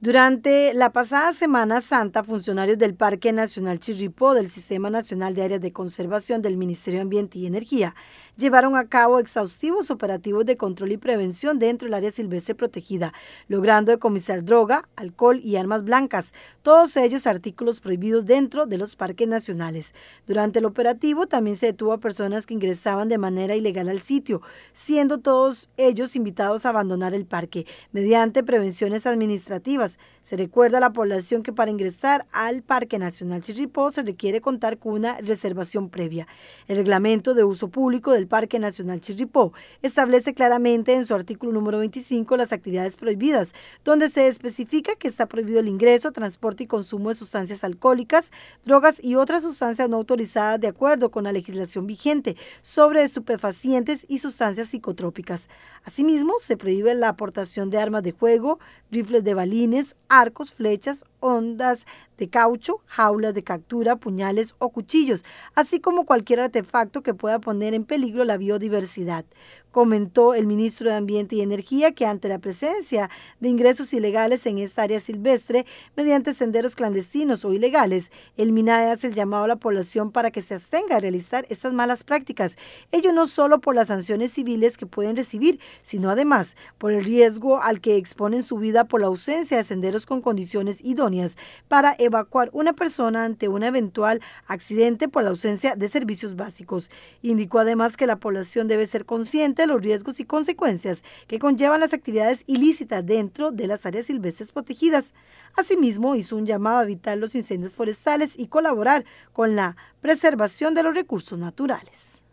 Durante la pasada Semana Santa, funcionarios del Parque Nacional Chirripó del Sistema Nacional de Áreas de Conservación del Ministerio de Ambiente y Energía llevaron a cabo exhaustivos operativos de control y prevención dentro del área silvestre protegida, logrando decomisar droga, alcohol y armas blancas, todos ellos artículos prohibidos dentro de los parques nacionales. Durante el operativo también se detuvo a personas que ingresaban de manera ilegal al sitio, siendo todos ellos invitados a abandonar el parque mediante prevenciones administrativas se recuerda a la población que para ingresar al Parque Nacional Chirripó se requiere contar con una reservación previa. El reglamento de uso público del Parque Nacional Chirripó establece claramente en su artículo número 25 las actividades prohibidas, donde se especifica que está prohibido el ingreso, transporte y consumo de sustancias alcohólicas, drogas y otras sustancias no autorizadas de acuerdo con la legislación vigente sobre estupefacientes y sustancias psicotrópicas. Asimismo, se prohíbe la aportación de armas de juego, rifles de balines, arcos, flechas, ondas de caucho, jaulas de captura, puñales o cuchillos, así como cualquier artefacto que pueda poner en peligro la biodiversidad. Comentó el ministro de Ambiente y Energía que ante la presencia de ingresos ilegales en esta área silvestre mediante senderos clandestinos o ilegales, el MINAE hace el llamado a la población para que se abstenga a realizar estas malas prácticas, ello no solo por las sanciones civiles que pueden recibir, sino además por el riesgo al que exponen su vida por la ausencia de senderos con condiciones idóneas para evacuar una persona ante un eventual accidente por la ausencia de servicios básicos. Indicó además que la población debe ser consciente de los riesgos y consecuencias que conllevan las actividades ilícitas dentro de las áreas silvestres protegidas. Asimismo, hizo un llamado a evitar los incendios forestales y colaborar con la preservación de los recursos naturales.